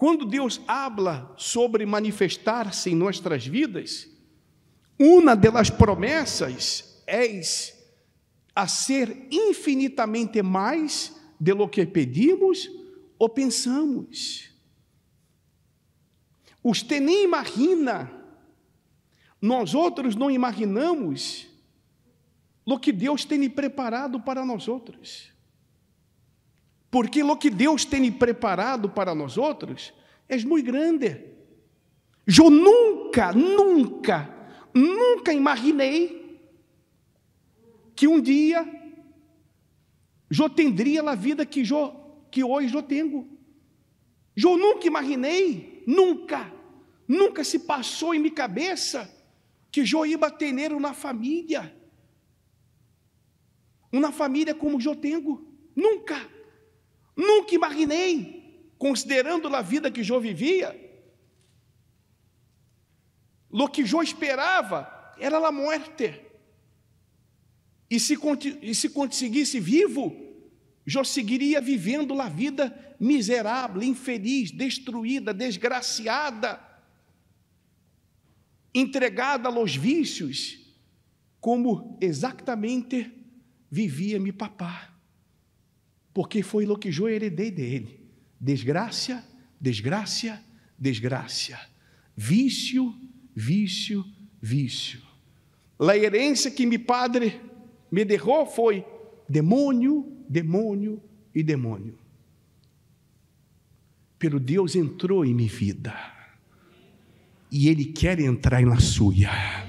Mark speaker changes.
Speaker 1: Quando Deus habla sobre manifestar-se em nossas vidas, uma delas promessas é a ser infinitamente mais de lo que pedimos ou pensamos. Usted nem imagina, nós outros não imaginamos o que Deus tem preparado para nós outros. Porque o que Deus tem preparado para nós outros é muito grande. Eu nunca, nunca, nunca imaginei que um dia eu teria a vida que, eu, que hoje eu tenho. Eu nunca imaginei, nunca, nunca se passou em minha cabeça que eu ia ter uma família. Uma família como eu tenho. Nunca estagnei, considerando a vida que Jô vivia. Lo que Jô esperava era a morte. E se, e se conseguisse vivo, Jô seguiria vivendo a vida miserável, infeliz, destruída, desgraciada, entregada aos vícios, como exatamente vivia me papá porque foi que eu heredei dele. Desgraça, desgraça, desgraça. Vício, vício, vício. A herança que me padre me derrou foi demônio, demônio e demônio. Pelo Deus entrou em minha vida. E ele quer entrar na sua.